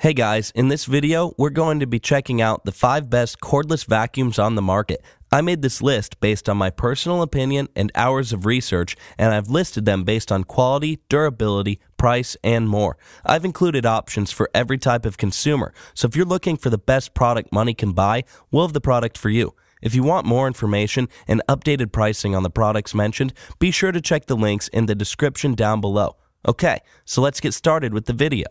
Hey guys, in this video, we're going to be checking out the 5 best cordless vacuums on the market. I made this list based on my personal opinion and hours of research, and I've listed them based on quality, durability, price, and more. I've included options for every type of consumer, so if you're looking for the best product money can buy, we'll have the product for you. If you want more information and updated pricing on the products mentioned, be sure to check the links in the description down below. Okay, so let's get started with the video.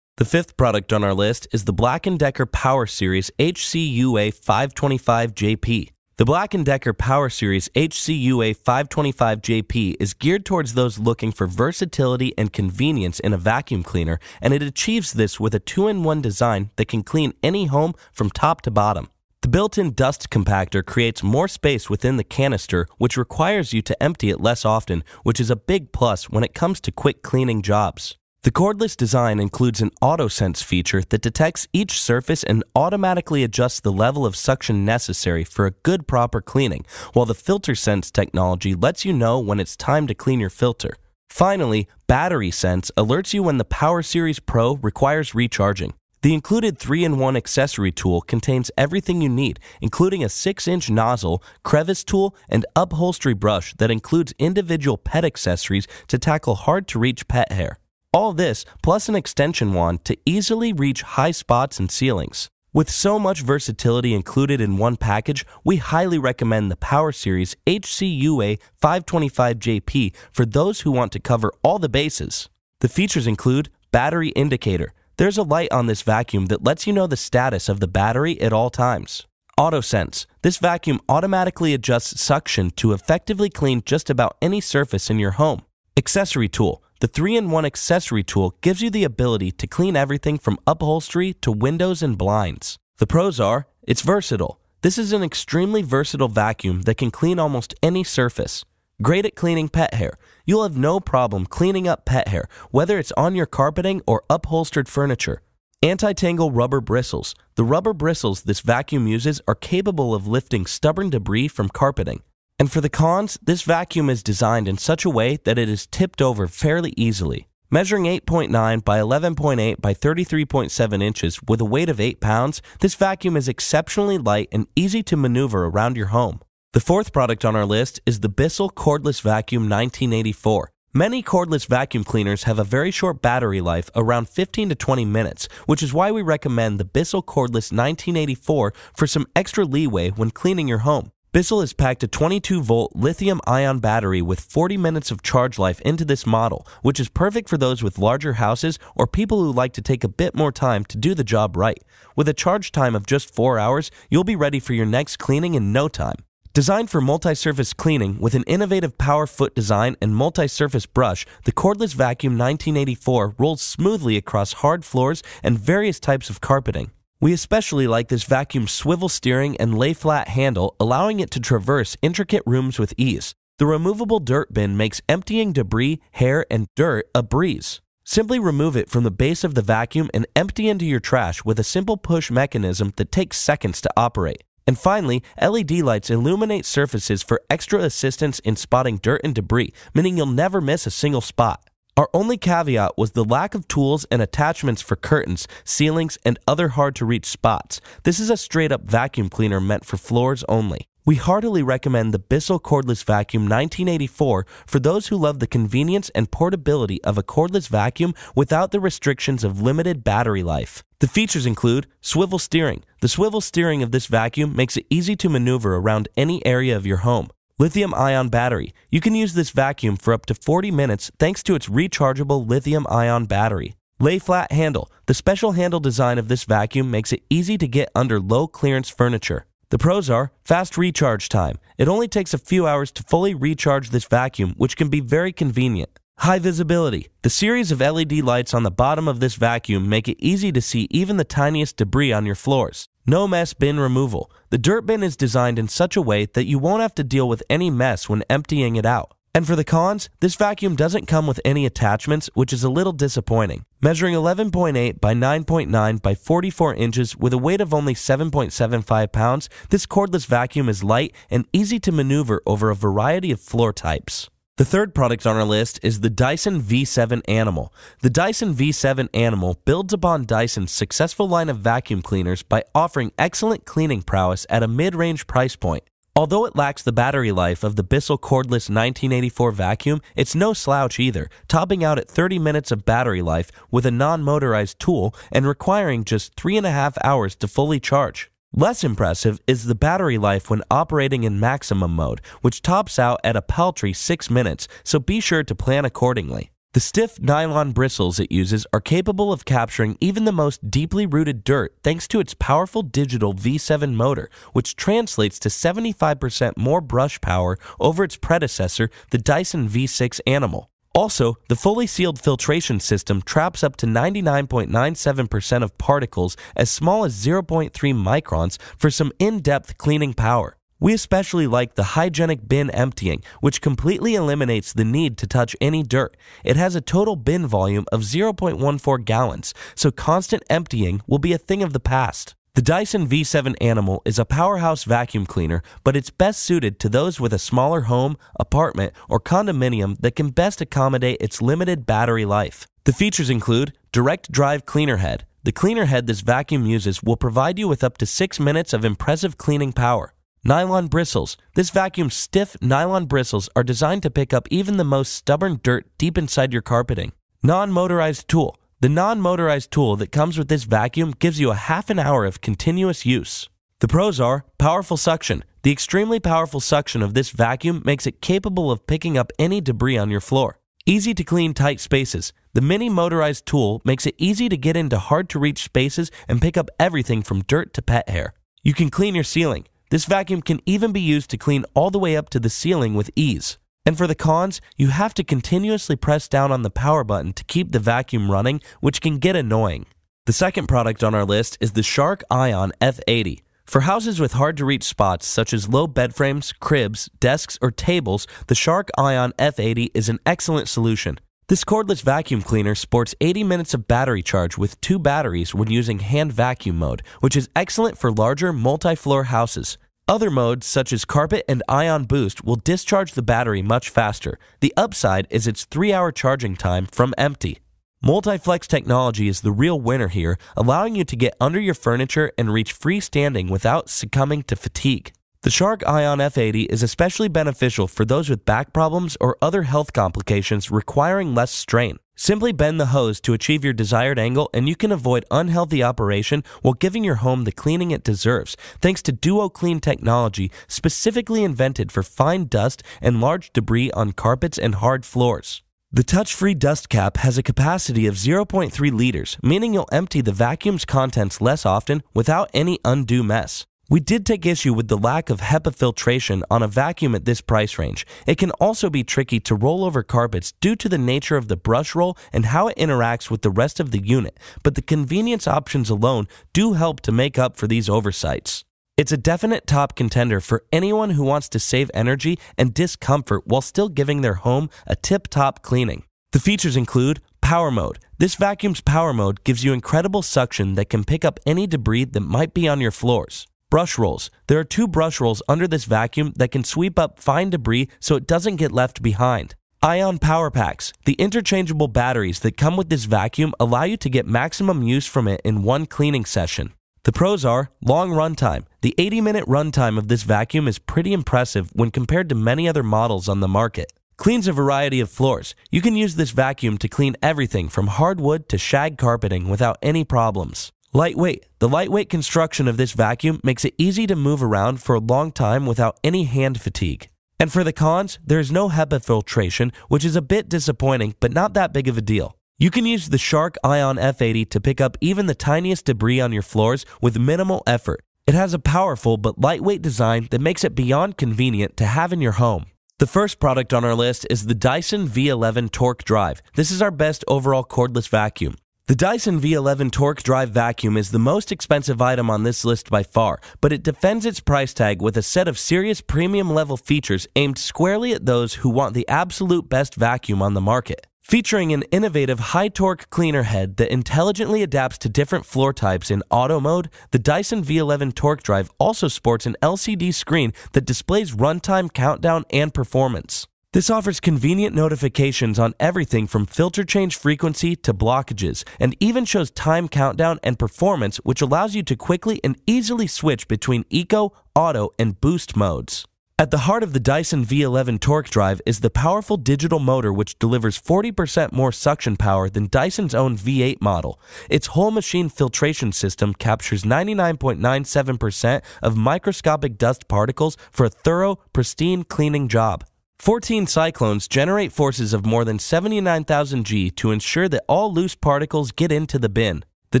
The fifth product on our list is the Black & Decker Power Series HCUA 525JP. The Black & Decker Power Series HCUA 525JP is geared towards those looking for versatility and convenience in a vacuum cleaner, and it achieves this with a 2-in-1 design that can clean any home from top to bottom. The built-in dust compactor creates more space within the canister, which requires you to empty it less often, which is a big plus when it comes to quick cleaning jobs. The cordless design includes an AutoSense feature that detects each surface and automatically adjusts the level of suction necessary for a good proper cleaning, while the FilterSense technology lets you know when it's time to clean your filter. Finally, Battery Sense alerts you when the Power Series Pro requires recharging. The included 3-in-1 accessory tool contains everything you need, including a 6-inch nozzle, crevice tool, and upholstery brush that includes individual pet accessories to tackle hard-to-reach pet hair. All this, plus an extension wand to easily reach high spots and ceilings. With so much versatility included in one package, we highly recommend the Power Series HCUA 525JP for those who want to cover all the bases. The features include battery indicator. There's a light on this vacuum that lets you know the status of the battery at all times. AutoSense. This vacuum automatically adjusts suction to effectively clean just about any surface in your home. Accessory tool. The 3 in 1 accessory tool gives you the ability to clean everything from upholstery to windows and blinds. The pros are it's versatile. This is an extremely versatile vacuum that can clean almost any surface. Great at cleaning pet hair. You'll have no problem cleaning up pet hair, whether it's on your carpeting or upholstered furniture. Anti tangle rubber bristles. The rubber bristles this vacuum uses are capable of lifting stubborn debris from carpeting. And for the cons, this vacuum is designed in such a way that it is tipped over fairly easily. Measuring 8.9 by 11.8 by 33.7 inches with a weight of 8 pounds, this vacuum is exceptionally light and easy to maneuver around your home. The fourth product on our list is the Bissell Cordless Vacuum 1984. Many cordless vacuum cleaners have a very short battery life, around 15 to 20 minutes, which is why we recommend the Bissell Cordless 1984 for some extra leeway when cleaning your home. Bissell has packed a 22 volt lithium ion battery with 40 minutes of charge life into this model, which is perfect for those with larger houses or people who like to take a bit more time to do the job right. With a charge time of just 4 hours, you'll be ready for your next cleaning in no time. Designed for multi-surface cleaning with an innovative power foot design and multi-surface brush, the cordless vacuum 1984 rolls smoothly across hard floors and various types of carpeting. We especially like this vacuum swivel steering and lay flat handle, allowing it to traverse intricate rooms with ease. The removable dirt bin makes emptying debris, hair, and dirt a breeze. Simply remove it from the base of the vacuum and empty into your trash with a simple push mechanism that takes seconds to operate. And finally, LED lights illuminate surfaces for extra assistance in spotting dirt and debris, meaning you'll never miss a single spot. Our only caveat was the lack of tools and attachments for curtains, ceilings, and other hard to reach spots. This is a straight up vacuum cleaner meant for floors only. We heartily recommend the Bissell Cordless Vacuum 1984 for those who love the convenience and portability of a cordless vacuum without the restrictions of limited battery life. The features include swivel steering. The swivel steering of this vacuum makes it easy to maneuver around any area of your home lithium ion battery. You can use this vacuum for up to 40 minutes thanks to its rechargeable lithium ion battery. Lay flat handle. The special handle design of this vacuum makes it easy to get under low clearance furniture. The pros are fast recharge time. It only takes a few hours to fully recharge this vacuum, which can be very convenient. High visibility. The series of LED lights on the bottom of this vacuum make it easy to see even the tiniest debris on your floors. No mess bin removal. The dirt bin is designed in such a way that you won't have to deal with any mess when emptying it out. And for the cons, this vacuum doesn't come with any attachments, which is a little disappointing. Measuring 11.8 by 9.9 by 44 inches with a weight of only 7.75 pounds, this cordless vacuum is light and easy to maneuver over a variety of floor types. The third product on our list is the Dyson V7 Animal. The Dyson V7 Animal builds upon Dyson's successful line of vacuum cleaners by offering excellent cleaning prowess at a mid-range price point. Although it lacks the battery life of the Bissell cordless 1984 vacuum, it's no slouch either, topping out at 30 minutes of battery life with a non motorized tool and requiring just 3.5 hours to fully charge. Less impressive is the battery life when operating in maximum mode, which tops out at a paltry 6 minutes, so be sure to plan accordingly. The stiff nylon bristles it uses are capable of capturing even the most deeply rooted dirt thanks to its powerful digital V7 motor, which translates to 75% more brush power over its predecessor, the Dyson V6 Animal. Also, the fully sealed filtration system traps up to 99.97% of particles as small as 0.3 microns for some in depth cleaning power. We especially like the hygienic bin emptying, which completely eliminates the need to touch any dirt. It has a total bin volume of 0.14 gallons, so constant emptying will be a thing of the past. The Dyson V7 Animal is a powerhouse vacuum cleaner, but it's best suited to those with a smaller home, apartment, or condominium that can best accommodate its limited battery life. The features include direct drive cleaner head. The cleaner head this vacuum uses will provide you with up to 6 minutes of impressive cleaning power. Nylon bristles. This vacuum's stiff nylon bristles are designed to pick up even the most stubborn dirt deep inside your carpeting. Non motorized tool. The non motorized tool that comes with this vacuum gives you a half an hour of continuous use. The pros are powerful suction. The extremely powerful suction of this vacuum makes it capable of picking up any debris on your floor. Easy to clean tight spaces. The mini motorized tool makes it easy to get into hard to reach spaces and pick up everything from dirt to pet hair. You can clean your ceiling. This vacuum can even be used to clean all the way up to the ceiling with ease. And for the cons, you have to continuously press down on the power button to keep the vacuum running, which can get annoying. The second product on our list is the Shark Ion F80. For houses with hard to reach spots such as low bed frames, cribs, desks, or tables, the Shark Ion F80 is an excellent solution. This cordless vacuum cleaner sports 80 minutes of battery charge with two batteries when using hand vacuum mode, which is excellent for larger multi floor houses. Other modes, such as Carpet and Ion Boost, will discharge the battery much faster. The upside is its 3 hour charging time from empty. Multiflex technology is the real winner here, allowing you to get under your furniture and reach freestanding without succumbing to fatigue. The Shark Ion F80 is especially beneficial for those with back problems or other health complications requiring less strain. Simply bend the hose to achieve your desired angle and you can avoid unhealthy operation while giving your home the cleaning it deserves thanks to DuoClean Clean technology specifically invented for fine dust and large debris on carpets and hard floors. The touch-free dust cap has a capacity of 0.3 liters, meaning you'll empty the vacuum's contents less often without any undue mess. We did take issue with the lack of HEPA filtration on a vacuum at this price range. It can also be tricky to roll over carpets due to the nature of the brush roll and how it interacts with the rest of the unit, but the convenience options alone do help to make up for these oversights. It's a definite top contender for anyone who wants to save energy and discomfort while still giving their home a tip top cleaning. The features include Power Mode. This vacuum's power mode gives you incredible suction that can pick up any debris that might be on your floors. Brush rolls. There are two brush rolls under this vacuum that can sweep up fine debris so it doesn't get left behind. Ion power packs. The interchangeable batteries that come with this vacuum allow you to get maximum use from it in one cleaning session. The pros are long runtime. The 80 minute runtime of this vacuum is pretty impressive when compared to many other models on the market. Cleans a variety of floors. You can use this vacuum to clean everything from hardwood to shag carpeting without any problems. Lightweight. The lightweight construction of this vacuum makes it easy to move around for a long time without any hand fatigue. And for the cons, there is no HEPA filtration, which is a bit disappointing, but not that big of a deal. You can use the Shark Ion F80 to pick up even the tiniest debris on your floors with minimal effort. It has a powerful but lightweight design that makes it beyond convenient to have in your home. The first product on our list is the Dyson V11 Torque Drive. This is our best overall cordless vacuum. The Dyson V11 Torque Drive Vacuum is the most expensive item on this list by far, but it defends its price tag with a set of serious premium level features aimed squarely at those who want the absolute best vacuum on the market. Featuring an innovative high torque cleaner head that intelligently adapts to different floor types in auto mode, the Dyson V11 Torque Drive also sports an LCD screen that displays runtime, countdown, and performance. This offers convenient notifications on everything from filter change frequency to blockages, and even shows time countdown and performance, which allows you to quickly and easily switch between Eco, Auto, and Boost modes. At the heart of the Dyson V11 torque drive is the powerful digital motor which delivers 40% more suction power than Dyson's own V8 model. Its whole machine filtration system captures 99.97% of microscopic dust particles for a thorough, pristine cleaning job. 14 cyclones generate forces of more than 79,000 G to ensure that all loose particles get into the bin. The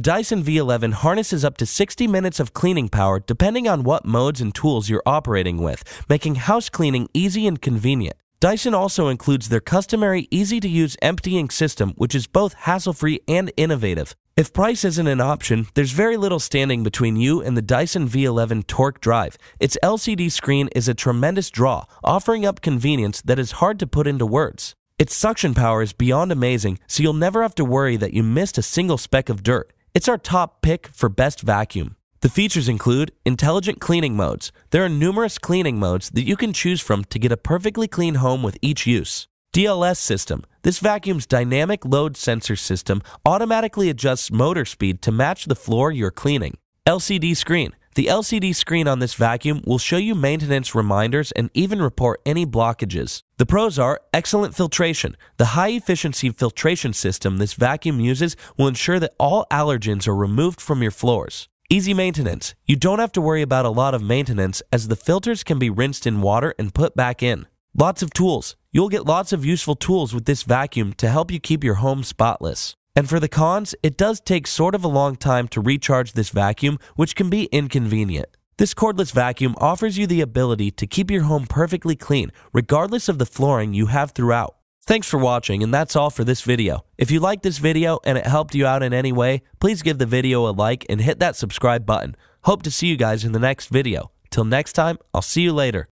Dyson V11 harnesses up to 60 minutes of cleaning power depending on what modes and tools you're operating with, making house cleaning easy and convenient. Dyson also includes their customary easy to use emptying system, which is both hassle free and innovative. If price isn't an option, there's very little standing between you and the Dyson V11 Torque Drive. Its LCD screen is a tremendous draw, offering up convenience that is hard to put into words. Its suction power is beyond amazing, so you'll never have to worry that you missed a single speck of dirt. It's our top pick for best vacuum. The features include intelligent cleaning modes. There are numerous cleaning modes that you can choose from to get a perfectly clean home with each use. DLS system. This vacuum's dynamic load sensor system automatically adjusts motor speed to match the floor you're cleaning. LCD screen. The LCD screen on this vacuum will show you maintenance reminders and even report any blockages. The pros are excellent filtration. The high efficiency filtration system this vacuum uses will ensure that all allergens are removed from your floors. Easy maintenance. You don't have to worry about a lot of maintenance as the filters can be rinsed in water and put back in. Lots of tools. You'll get lots of useful tools with this vacuum to help you keep your home spotless. And for the cons, it does take sort of a long time to recharge this vacuum, which can be inconvenient. This cordless vacuum offers you the ability to keep your home perfectly clean, regardless of the flooring you have throughout. Thanks for watching, and that's all for this video. If you liked this video and it helped you out in any way, please give the video a like and hit that subscribe button. Hope to see you guys in the next video. Till next time, I'll see you later.